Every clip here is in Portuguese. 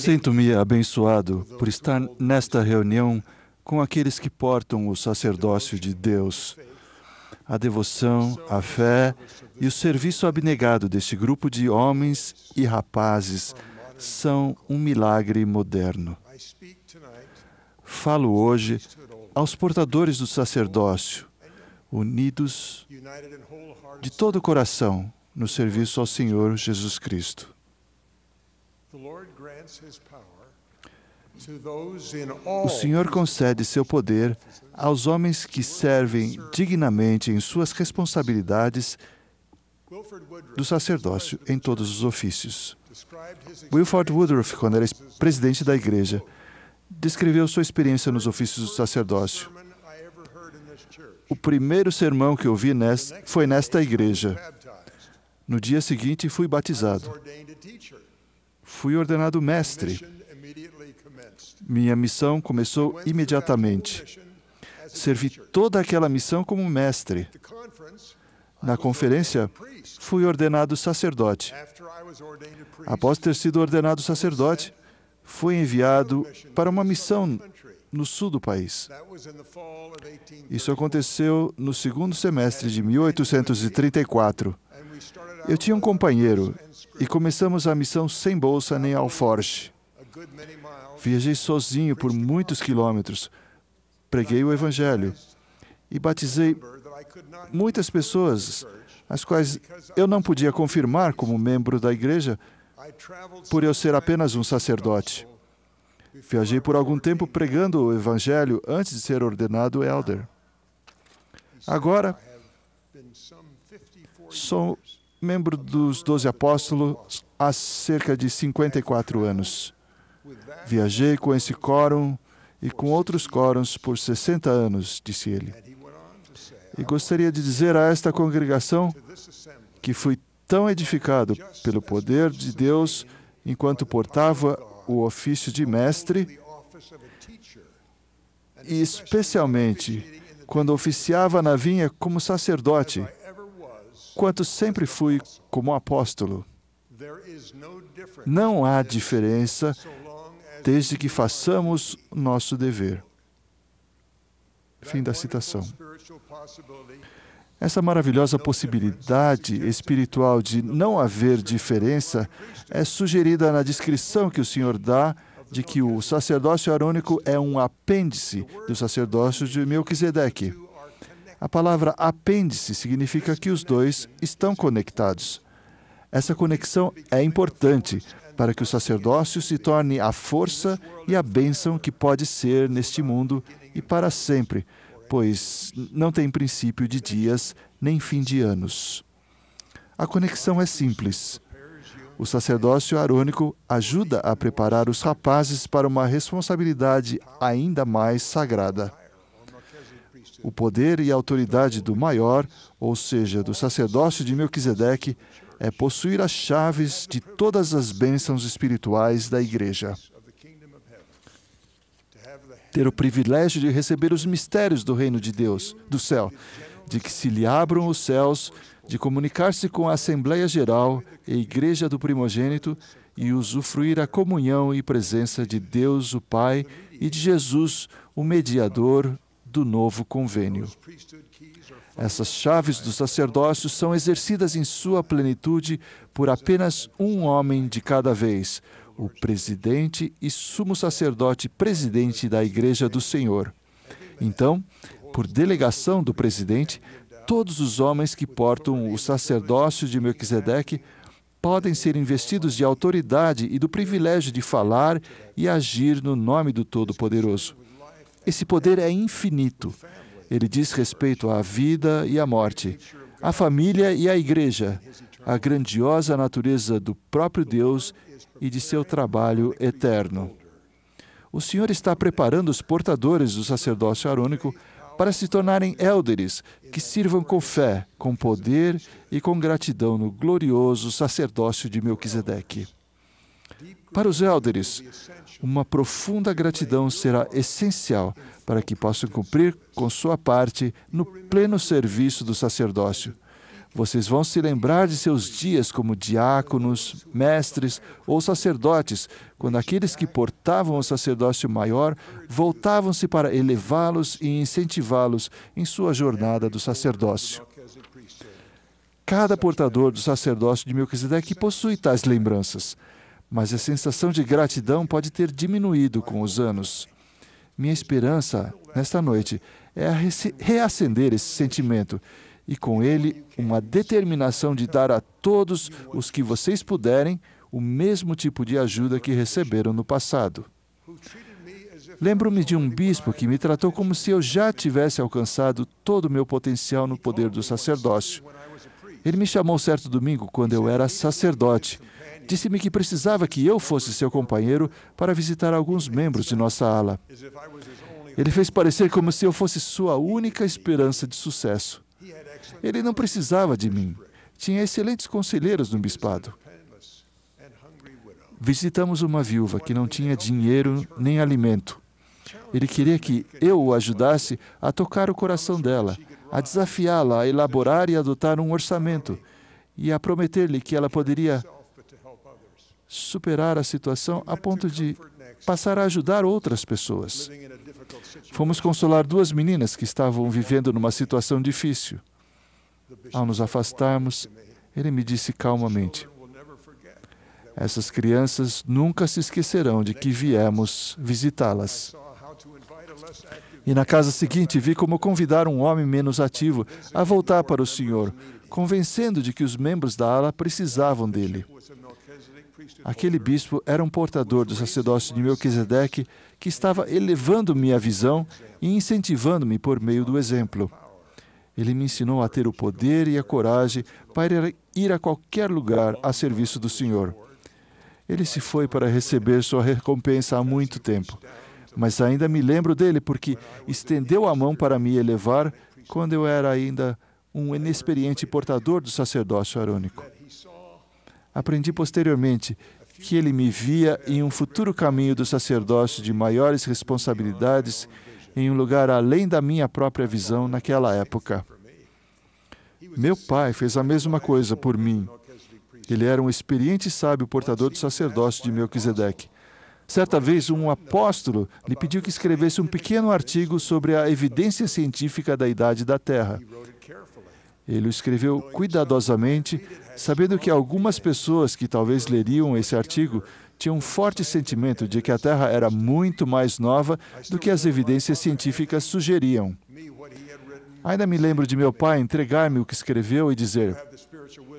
Sinto-me abençoado por estar nesta reunião com aqueles que portam o sacerdócio de Deus. A devoção, a fé e o serviço abnegado deste grupo de homens e rapazes são um milagre moderno. Falo hoje aos portadores do sacerdócio, unidos de todo o coração no serviço ao Senhor Jesus Cristo. O Senhor concede seu poder aos homens que servem dignamente em suas responsabilidades do sacerdócio em todos os ofícios. Wilford Woodruff, quando era presidente da igreja, descreveu sua experiência nos ofícios do sacerdócio. O primeiro sermão que ouvi foi nesta igreja. No dia seguinte, fui batizado fui ordenado mestre. Minha missão começou imediatamente. Servi toda aquela missão como mestre. Na conferência, fui ordenado sacerdote. Após ter sido ordenado sacerdote, fui enviado para uma missão no sul do país. Isso aconteceu no segundo semestre de 1834. Eu tinha um companheiro e começamos a missão sem bolsa nem alforje. Viajei sozinho por muitos quilômetros, preguei o Evangelho e batizei muitas pessoas, as quais eu não podia confirmar como membro da igreja, por eu ser apenas um sacerdote. Viajei por algum tempo pregando o Evangelho antes de ser ordenado elder. Agora, sou membro dos Doze Apóstolos há cerca de 54 anos. Viajei com esse quórum e com outros quórums por 60 anos, disse ele. E gostaria de dizer a esta congregação que fui tão edificado pelo poder de Deus enquanto portava o ofício de mestre, e especialmente quando oficiava na vinha como sacerdote quanto sempre fui como apóstolo. Não há diferença desde que façamos nosso dever. Fim da citação. Essa maravilhosa possibilidade espiritual de não haver diferença é sugerida na descrição que o Senhor dá de que o sacerdócio arônico é um apêndice do sacerdócio de Melquisedeque. A palavra apêndice significa que os dois estão conectados. Essa conexão é importante para que o sacerdócio se torne a força e a bênção que pode ser neste mundo e para sempre, pois não tem princípio de dias nem fim de anos. A conexão é simples. O sacerdócio arônico ajuda a preparar os rapazes para uma responsabilidade ainda mais sagrada o poder e a autoridade do maior, ou seja, do sacerdócio de Melquisedeque, é possuir as chaves de todas as bênçãos espirituais da Igreja. Ter o privilégio de receber os mistérios do reino de Deus, do céu, de que se lhe abram os céus, de comunicar-se com a Assembleia Geral e Igreja do Primogênito e usufruir a comunhão e presença de Deus, o Pai, e de Jesus, o Mediador do novo convênio. Essas chaves do sacerdócio são exercidas em sua plenitude por apenas um homem de cada vez, o presidente e sumo sacerdote presidente da Igreja do Senhor. Então, por delegação do presidente, todos os homens que portam o sacerdócio de Melquisedeque podem ser investidos de autoridade e do privilégio de falar e agir no nome do Todo-Poderoso. Esse poder é infinito. Ele diz respeito à vida e à morte, à família e à igreja, à grandiosa natureza do próprio Deus e de seu trabalho eterno. O Senhor está preparando os portadores do sacerdócio arônico para se tornarem élderes que sirvam com fé, com poder e com gratidão no glorioso sacerdócio de Melquisedeque. Para os Elders, uma profunda gratidão será essencial para que possam cumprir com sua parte no pleno serviço do sacerdócio. Vocês vão se lembrar de seus dias como diáconos, mestres ou sacerdotes, quando aqueles que portavam o sacerdócio maior voltavam-se para elevá-los e incentivá-los em sua jornada do sacerdócio. Cada portador do sacerdócio de Melquisedeque possui tais lembranças mas a sensação de gratidão pode ter diminuído com os anos. Minha esperança nesta noite é reacender esse sentimento e, com ele, uma determinação de dar a todos os que vocês puderem o mesmo tipo de ajuda que receberam no passado. Lembro-me de um bispo que me tratou como se eu já tivesse alcançado todo o meu potencial no poder do sacerdócio. Ele me chamou certo domingo quando eu era sacerdote Disse-me que precisava que eu fosse seu companheiro para visitar alguns membros de nossa ala. Ele fez parecer como se eu fosse sua única esperança de sucesso. Ele não precisava de mim. Tinha excelentes conselheiros no bispado. Visitamos uma viúva que não tinha dinheiro nem alimento. Ele queria que eu o ajudasse a tocar o coração dela, a desafiá-la a elaborar e adotar um orçamento e a prometer-lhe que ela poderia superar a situação a ponto de passar a ajudar outras pessoas. Fomos consolar duas meninas que estavam vivendo numa situação difícil. Ao nos afastarmos, ele me disse calmamente: Essas crianças nunca se esquecerão de que viemos visitá-las. E na casa seguinte vi como convidar um homem menos ativo a voltar para o Senhor, convencendo de que os membros da ala precisavam dele. Aquele bispo era um portador do sacerdócio de Melquisedeque que estava elevando minha visão e incentivando-me por meio do exemplo. Ele me ensinou a ter o poder e a coragem para ir a qualquer lugar a serviço do Senhor. Ele se foi para receber sua recompensa há muito tempo, mas ainda me lembro dele porque estendeu a mão para me elevar quando eu era ainda um inexperiente portador do sacerdócio arônico. Aprendi posteriormente que ele me via em um futuro caminho do sacerdócio de maiores responsabilidades em um lugar além da minha própria visão naquela época. Meu pai fez a mesma coisa por mim. Ele era um experiente e sábio portador do sacerdócio de Melquisedeque. Certa vez, um apóstolo lhe pediu que escrevesse um pequeno artigo sobre a evidência científica da idade da Terra. Ele o escreveu cuidadosamente, sabendo que algumas pessoas que talvez leriam esse artigo tinham um forte sentimento de que a Terra era muito mais nova do que as evidências científicas sugeriam. Ainda me lembro de meu pai entregar-me o que escreveu e dizer: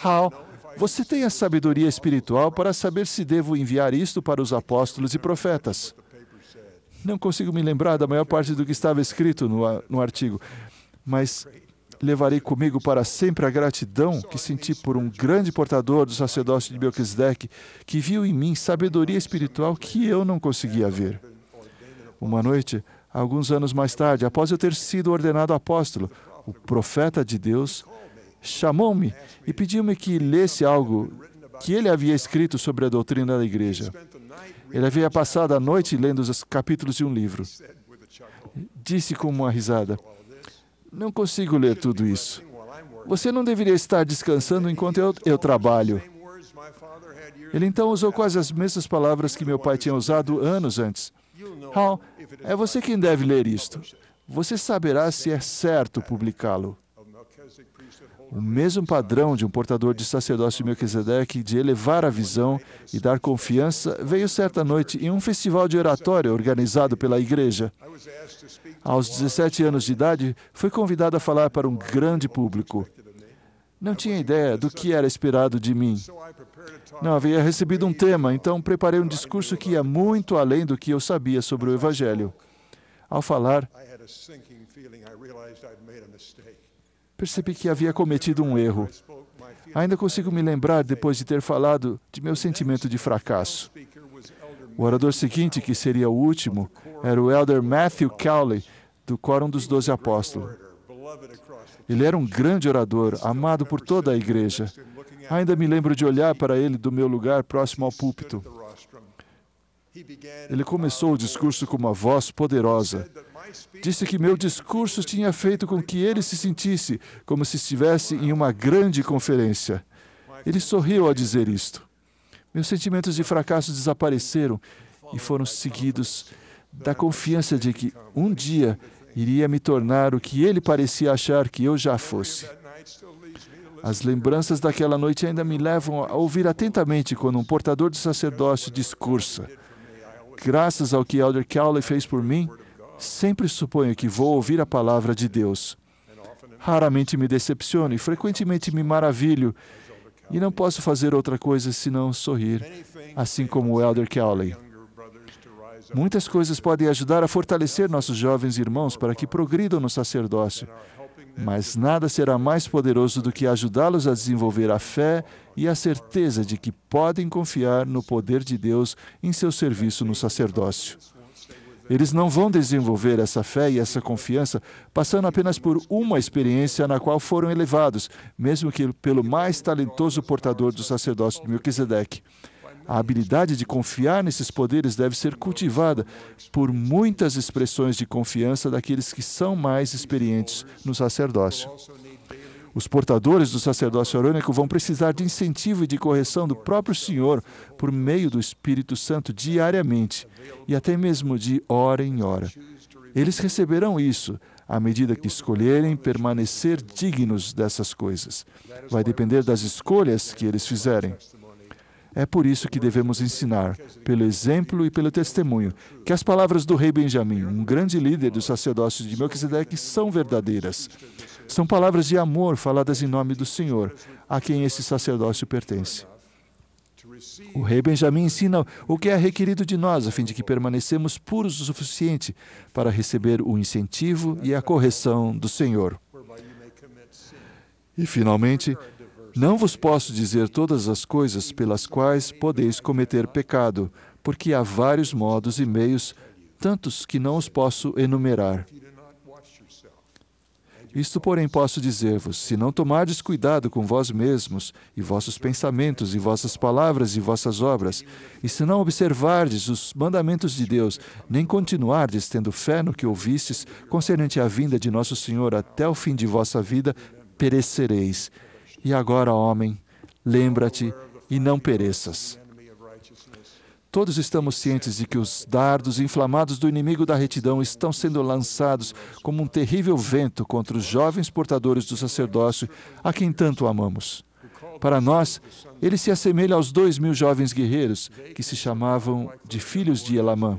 Hal, você tem a sabedoria espiritual para saber se devo enviar isto para os apóstolos e profetas. Não consigo me lembrar da maior parte do que estava escrito no, no artigo, mas levarei comigo para sempre a gratidão que senti por um grande portador do sacerdócio de Melquisedeque, que viu em mim sabedoria espiritual que eu não conseguia ver. Uma noite, alguns anos mais tarde, após eu ter sido ordenado apóstolo, o profeta de Deus chamou-me e pediu-me que lesse algo que ele havia escrito sobre a doutrina da igreja. Ele havia passado a noite lendo os capítulos de um livro. Disse com uma risada: não consigo ler tudo isso. Você não deveria estar descansando enquanto eu, eu trabalho. Ele então usou quase as mesmas palavras que meu pai tinha usado anos antes. Hal, é você quem deve ler isto. Você saberá se é certo publicá-lo o mesmo padrão de um portador de sacerdócio de Melquisedeque de elevar a visão e dar confiança veio certa noite em um festival de oratória organizado pela igreja. Aos 17 anos de idade, fui convidado a falar para um grande público. Não tinha ideia do que era esperado de mim. Não havia recebido um tema, então preparei um discurso que ia muito além do que eu sabia sobre o Evangelho. Ao falar, percebi que havia cometido um erro. Ainda consigo me lembrar, depois de ter falado, de meu sentimento de fracasso. O orador seguinte, que seria o último, era o elder Matthew Cowley, do Quórum dos Doze Apóstolos. Ele era um grande orador, amado por toda a igreja. Ainda me lembro de olhar para ele do meu lugar próximo ao púlpito. Ele começou o discurso com uma voz poderosa. Disse que meu discurso tinha feito com que ele se sentisse como se estivesse em uma grande conferência. Ele sorriu ao dizer isto. Meus sentimentos de fracasso desapareceram e foram seguidos da confiança de que um dia iria me tornar o que ele parecia achar que eu já fosse. As lembranças daquela noite ainda me levam a ouvir atentamente quando um portador de sacerdócio discursa. Graças ao que Elder Cowley fez por mim, Sempre suponho que vou ouvir a palavra de Deus. Raramente me decepciono e frequentemente me maravilho e não posso fazer outra coisa senão sorrir, assim como o Elder Cowley. Muitas coisas podem ajudar a fortalecer nossos jovens irmãos para que progridam no sacerdócio, mas nada será mais poderoso do que ajudá-los a desenvolver a fé e a certeza de que podem confiar no poder de Deus em seu serviço no sacerdócio. Eles não vão desenvolver essa fé e essa confiança passando apenas por uma experiência na qual foram elevados, mesmo que pelo mais talentoso portador do sacerdócio de Melquisedeque. A habilidade de confiar nesses poderes deve ser cultivada por muitas expressões de confiança daqueles que são mais experientes no sacerdócio. Os portadores do sacerdócio arônico vão precisar de incentivo e de correção do próprio Senhor por meio do Espírito Santo diariamente e até mesmo de hora em hora. Eles receberão isso à medida que escolherem permanecer dignos dessas coisas. Vai depender das escolhas que eles fizerem. É por isso que devemos ensinar, pelo exemplo e pelo testemunho, que as palavras do rei Benjamim, um grande líder do sacerdócio de Melquisedeque, são verdadeiras. São palavras de amor faladas em nome do Senhor, a quem esse sacerdócio pertence. O rei Benjamim ensina o que é requerido de nós, a fim de que permanecemos puros o suficiente para receber o incentivo e a correção do Senhor. E, finalmente, não vos posso dizer todas as coisas pelas quais podeis cometer pecado, porque há vários modos e meios, tantos que não os posso enumerar. Isto, porém, posso dizer-vos: se não tomardes cuidado com vós mesmos, e vossos pensamentos, e vossas palavras, e vossas obras, e se não observardes os mandamentos de Deus, nem continuardes tendo fé no que ouvistes, concernente à vinda de nosso Senhor até o fim de vossa vida, perecereis. E agora, homem, lembra-te e não pereças. Todos estamos cientes de que os dardos inflamados do inimigo da retidão estão sendo lançados como um terrível vento contra os jovens portadores do sacerdócio a quem tanto amamos. Para nós, ele se assemelha aos dois mil jovens guerreiros que se chamavam de filhos de Elamã.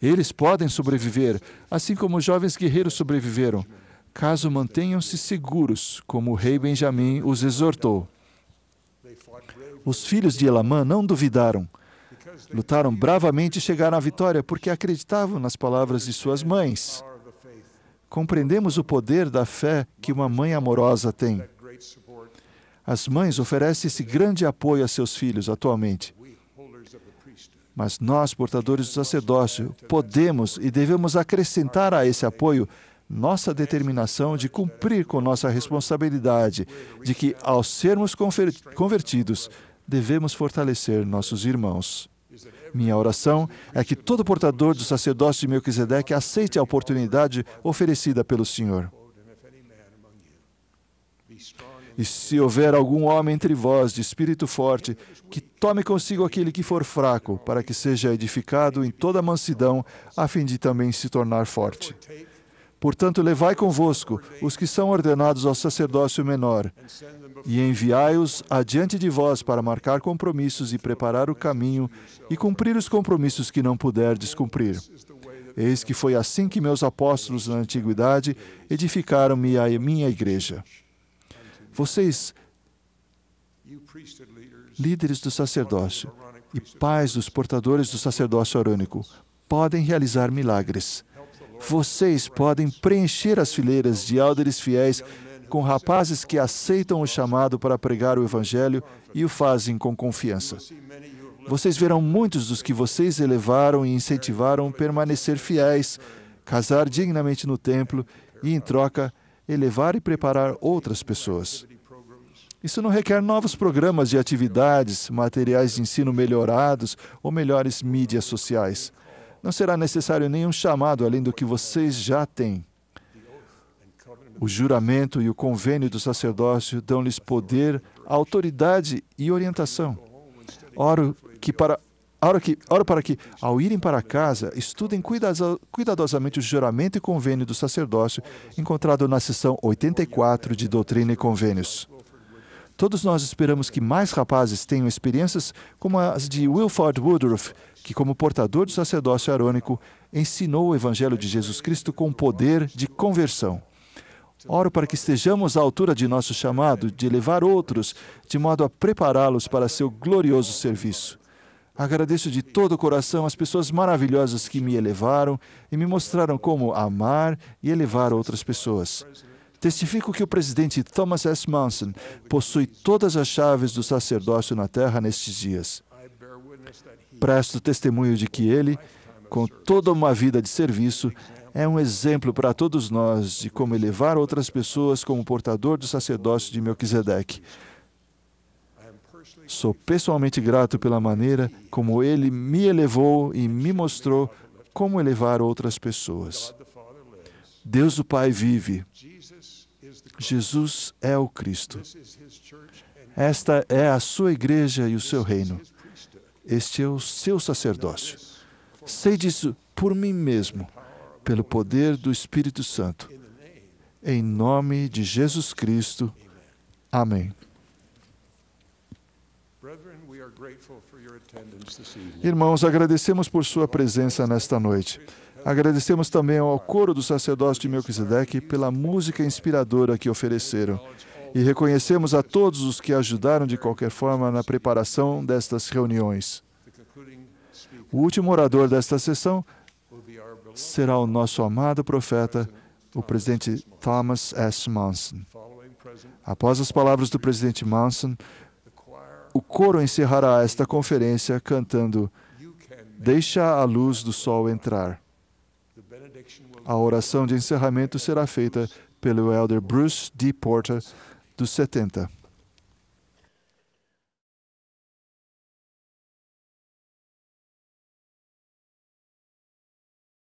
Eles podem sobreviver, assim como os jovens guerreiros sobreviveram, caso mantenham-se seguros, como o rei Benjamim os exortou. Os filhos de Elamã não duvidaram Lutaram bravamente e chegaram à vitória porque acreditavam nas palavras de suas mães. Compreendemos o poder da fé que uma mãe amorosa tem. As mães oferecem esse grande apoio a seus filhos atualmente. Mas nós, portadores do sacerdócio, podemos e devemos acrescentar a esse apoio nossa determinação de cumprir com nossa responsabilidade, de que, ao sermos convertidos, devemos fortalecer nossos irmãos. Minha oração é que todo portador do sacerdócio de Melquisedeque aceite a oportunidade oferecida pelo Senhor. E se houver algum homem entre vós de espírito forte, que tome consigo aquele que for fraco, para que seja edificado em toda mansidão, a fim de também se tornar forte. Portanto, levai convosco os que são ordenados ao sacerdócio menor e enviai-os adiante de vós para marcar compromissos e preparar o caminho e cumprir os compromissos que não puderdes cumprir. Eis que foi assim que meus apóstolos na antiguidade edificaram-me a minha igreja. Vocês, líderes do sacerdócio e pais dos portadores do sacerdócio arônico, podem realizar milagres vocês podem preencher as fileiras de álderes fiéis com rapazes que aceitam o chamado para pregar o Evangelho e o fazem com confiança. Vocês verão muitos dos que vocês elevaram e incentivaram permanecer fiéis, casar dignamente no templo e, em troca, elevar e preparar outras pessoas. Isso não requer novos programas de atividades, materiais de ensino melhorados ou melhores mídias sociais. Não será necessário nenhum chamado além do que vocês já têm. O juramento e o convênio do sacerdócio dão-lhes poder, autoridade e orientação. Oro que para Oro, que, oro para que, ao irem para casa, estudem cuidadosamente o juramento e convênio do sacerdócio encontrado na seção 84 de Doutrina e Convênios. Todos nós esperamos que mais rapazes tenham experiências como as de Wilford Woodruff, que, como portador do sacerdócio arônico, ensinou o Evangelho de Jesus Cristo com poder de conversão. Oro para que estejamos à altura de nosso chamado de levar outros, de modo a prepará-los para seu glorioso serviço. Agradeço de todo o coração as pessoas maravilhosas que me elevaram e me mostraram como amar e elevar outras pessoas. Testifico que o presidente Thomas S. Manson possui todas as chaves do sacerdócio na terra nestes dias. Presto testemunho de que ele, com toda uma vida de serviço, é um exemplo para todos nós de como elevar outras pessoas como portador do sacerdócio de Melquisedeque. Sou pessoalmente grato pela maneira como ele me elevou e me mostrou como elevar outras pessoas. Deus o Pai vive. Jesus é o Cristo. Esta é a sua igreja e o seu reino. Este é o seu sacerdócio. Sei disso por mim mesmo, pelo poder do Espírito Santo. Em nome de Jesus Cristo. Amém. Irmãos, agradecemos por sua presença nesta noite. Agradecemos também ao coro do sacerdócio de Melquisedeque pela música inspiradora que ofereceram. E reconhecemos a todos os que ajudaram de qualquer forma na preparação destas reuniões. O último orador desta sessão será o nosso amado profeta, o presidente Thomas S. Manson. Após as palavras do presidente Manson, o coro encerrará esta conferência cantando Deixa a luz do sol entrar. A oração de encerramento será feita pelo elder Bruce D. Porter, dos 70.